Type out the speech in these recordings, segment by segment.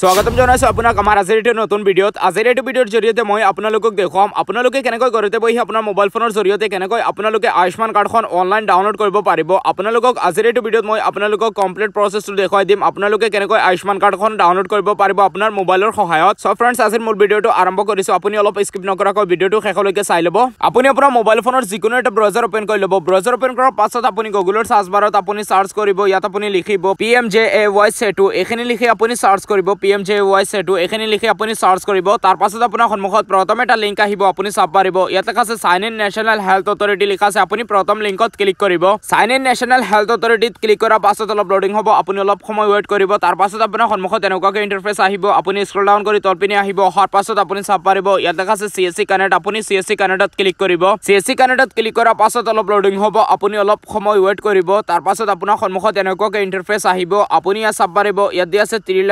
স্বাগতম জনাইছোঁ আপোনাক আমাৰ আজিৰ এইটো নতুন ভিডিঅ'ত আজিৰ এইটো ভিডিঅ'ৰ জৰিয়তে মই আপোনালোকক দেখুৱাম আপোনালোকে কেনেকৈ ঘৰতে বহি আপোনাৰ মোবাইল ফোনৰ জৰিয়তে কেনেকৈ আপোনালোকে আয়ুষ্মান কাৰ্ডখন অনলাইন ডাউনলোড কৰিব পাৰিব আপোনালোকক আজিৰ এইটো ভিডিঅ'ত মই আপোনালোকক কমপ্লিট প্ৰচেছটো দেখুৱাই দিম আপোনালোকে কেনেকৈ আয়ুষ্মান কাৰ্ডখন ডাউনলোড কৰিব পাৰিব আপোনাৰ মোবাইলৰ সহায়ত চ' ফ্ৰেণ্ডছ আজিৰ মোৰ ভিডিঅ'টো আৰম্ভ কৰিছোঁ আপুনি অলপ স্কিপ নকৰাকৈ ভিডিঅ'টো শেষলৈকে চাই ল'ব আপুনি আপোনাৰ মোবাইল ফোনৰ যিকোনো এটা ব্ৰজাৰ অ'পেন কৰি ল'ব ব্ৰজাৰ অ'পেন কৰাৰ পাছত আপুনি গুগলৰ চাৰ্চ বাৰত আপুনি চাৰ্চ কৰিব ইয়াত আপুনি লিখিব P M J A Y চেটো এইখিনি লিখি আপুনি চাৰ্চ কৰিব পি এম জে ৱাই চেটো এইখিনি লিখি আপুনি চাৰ্চ কৰিব তাৰপাছত আপোনাৰ সন্মুখত প্ৰথম এটা লিংক আহিব আপুনি চাব পাৰিব ইয়াত লিখা আছে sign in national health authority লিখা আছে আপুনি প্ৰথম লিংকত ক্লিক কৰিব চাইন ইন নেশ্যনেল হেল্থ অথৰিটিত ক্লিক কৰাৰ পাছত অলপ লডিং হ'ব আপুনি অলপ সময় ৱেইট কৰিব তাৰপাছত আপোনাৰ সন্মুখত এনেকুৱাকৈ ইণ্টাৰফেচ আহিব আপুনি স্ক্ৰল ডাউন কৰি তলপিনে আহিব অহাৰ পাছত আপুনি চাব পাৰিব ইয়াত লিখা আছে চি এছ চি কানেক্ট আপুনি চি এছ চি কানেক্টত ক্লিক কৰিব চি এছ চি কানেক্টত ক্লিক কৰাৰ পাছত অলপ লডিং হ'ব আপুনি অলপ সময় ৱেইট কৰিব তাৰপাছত আপোনাৰ সন্মুখত এনেকুৱাকৈ ইণ্টাৰফেচ আহিব আপুনি ইয়াত চাব পাৰিব ইয়াত দি আছে ত্ৰি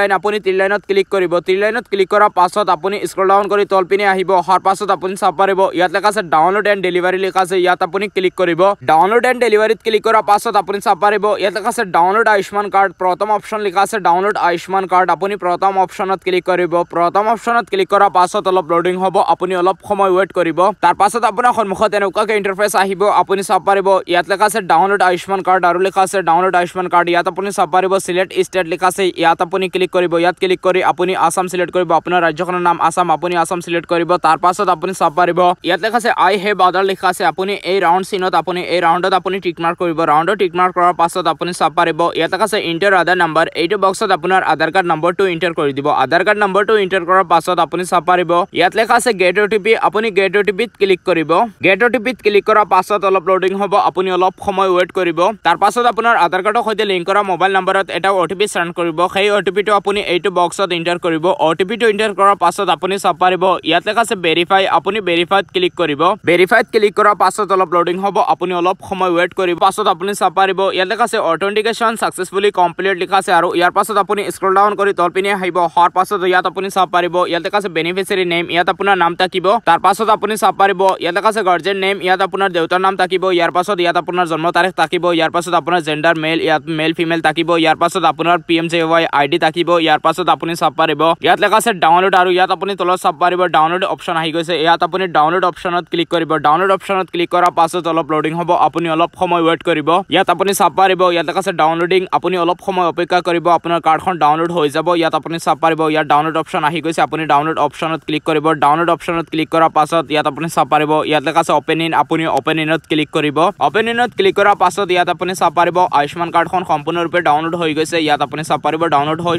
লাইনত ক্লিক করব থ্রি লাইনত ক্লিক করার পাছত আপনি স্ক্রল ডাউন করে তলপিনে আহিব অহার পাছত আপনি চাপ পারিব ইয়াত লেখা আছে ডাউনলোড এন্ড ডেলিভারি লেখা আছে ইয়াত আপনি ক্লিক করব ডাউনলোড এন্ড ডেলিভারিত ক্লিক করার পাছত আপনি চাপ পারিব ইয়াত লেখা আছে ডাউনলোড আয়ুষ্মান কার্ড প্রথম অপশন লেখা আছে ডাউনলোড আয়ুষ্মান কার্ড আপনি প্রথম অপশনত ক্লিক করব প্রথম অপশনত ক্লিক করার পাছত অল্প লোডিং হব আপনি অল্প সময় ওয়েট করব তারপর আপনার সম্মুখত এনেকাকে ইন্টারফেস আহিব আপনি চাপ পারিব ইয়াত লেখা আছে ডাউনলোড আয়ুষ্মান কার্ড আর লেখা আছে ডাউনলোড আয়ুষ্মান কার্ড ইয়াত আপনি চাপ পারিব সিলেক্ট স্টেট লেখা আছে ইয়াত আপনি ক্লিক করব ইয়াত ক্লিক ক্লিক কৰি আপুনি আসাম সিলেক্ট কৰিব আপোনাৰ ৰাজ্যখনৰ নাম আসাম আপুনি আসাম সিলেক্ট কৰিব তাৰ পাছত আপুনি চাব পাৰিব ইয়াত লিখা আছে আই হে বাদাৰ লিখা আছে আপুনি এই ৰাউণ্ড চিনত আপুনি এই ৰাউণ্ডত আপুনি টিক মাৰ্ক কৰিব ৰাউণ্ডত টিক মাৰ্ক কৰাৰ পাছত আপুনি চাব পাৰিব ইয়াত লিখা আছে ইণ্টাৰ আধাৰ নাম্বাৰ এইটো বক্সত আপোনাৰ আধাৰ কাৰ্ড নম্বৰটো ইণ্টাৰ কৰি দিব আধাৰ কাৰ্ড নম্বৰটো ইণ্টাৰ কৰাৰ পাছত আপুনি চাব পাৰিব ইয়াত লিখা আছে গেট অ' টি পি আপুনি গেট অ' টি পিত ক্লিক কৰিব গেট অ' টি পিত ক্লিক কৰাৰ পাছত অলপ লোডিং হ'ব আপুনি অলপ সময় ৱেইট কৰিব তাৰ পাছত আপোনাৰ আধাৰ কাৰ্ডৰ সৈতে লিংক কৰা মোবাইল নম্বৰত এটা অ' টি পি চেণ্ড কৰিব সেই অ' টি পিটো আপুনি এইটো বক্সত এন্টাৰ কৰিব অটিপিটো এন্টাৰ কৰাৰ পাছত আপুনি চাব পাৰিব ইয়াত লেখা আছে ভেৰিফাই আপুনি ভেৰিফাইত ক্লিক কৰিব ভেৰিফাইত ক্লিক কৰাৰ পাছত অলপ লোডিং হ'ব আপুনি অলপ সময় ৱেইট কৰিব পাছত আপুনি চাব পাৰিব ইয়াত লেখা আছে অথেণ্টিকেশ্যন ছাকচেছফুলি কমপ্লিট লিখা আছে আৰু ইয়াৰ পাছত আপুনি স্ক্ৰল ডাউন কৰি তলপিনে আহিব হোৱাৰ পাছত ইয়াত আপুনি চাব পাৰিব ইয়াত লেখা আছে বেনিফিচিয়াৰী নেম ইয়াত আপোনাৰ নাম থাকিব তাৰ পাছত আপুনি চাব পাৰিব ইয়াত লেখা আছে গাৰ্জেন নেম ইয়াত আপোনাৰ দেউতাৰ নাম থাকিব ইয়াৰ পাছত ইয়াত আপোনাৰ জন্ম তাৰিখ থাকিব ইয়াৰ পাছত আপোনাৰ জেণ্ডাৰ মেল ইয়াত মেল ফিমেল থাকিব ইয়াৰ পাছত আপোনাৰ P M J Y I D থাকিব ইয়াৰ পাছত আপুনি চাব পাৰিব ইয়াত লেখা আছে ডাউনলোড আৰু ইয়াত আপুনি তলত চাব পাৰিব ডাউনলোড অপশ্যন আহি গৈছে ইয়াত আপুনি ডাউনলোড অপশ্যনত ক্লিক কৰিব ডাউনলোড অপশ্যনত ক্লিক কৰাৰ পাছত অলপ লোডিং হ'ব আপুনি অলপ সময় ৱেইট কৰিব ইয়াত আপুনি চাব পাৰিব ইয়াত লেখা আছে ডাউনলোডিং আপুনি অলপ সময় অপেক্ষা কৰিব আপোনাৰ কাৰ্ডখন ডাউনলোড হৈ যাব ইয়াত আপুনি চাব পাৰিব ইয়াত ডাউনলোড অপশ্যন আহি গৈছে আপুনি ডাউনলোড অপশ্যনত ক্লিক কৰিব ডাউনলোড অপশ্যনত ক্লিক কৰাৰ পাছত ইয়াত আপুনি চাব পাৰিব ইয়াত লেখা আছে অপেন ইন আপুনি অপেন ইনত ক্লিক কৰিব অপেন ইনত ক্লিক কৰাৰ পাছত ইয়াত আপুনি চাব পাৰিব আয়ুষ্মান কাৰ্ডখন সম্পূৰ্ণৰূপে ডাউনলোড হৈ গৈছে ইয়াত আপুনি চাব পাৰিব ডাউনলোড হৈ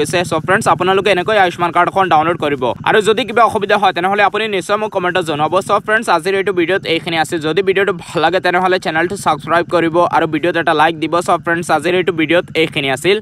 গৈছে ফ্ৰেণ্ডছ আপোনালোকে এনেকৈ আয়ুষ্মান কাৰ্ডখন ডাউনলোড কৰিব আৰু যদি কিবা অসুবিধা হয় তেনেহ'লে আপুনি নিশ্চয় মোক কমেণ্টত জনাব চ' ফ্ৰেণ্ডছ আজিৰ এইটো ভিডিঅ'ত এইখিনি আছে যদি ভিডিঅ'টো ভাল লাগে তেনেহ'লে চেনেলটো ছাবস্ক্ৰাইব কৰিব আৰু ভিডিঅ'ত এটা লাইক দিব চ' ফ্ৰেণ্ডছ আজিৰ এইটো ভিডিঅ'ত এইখিনি আছিল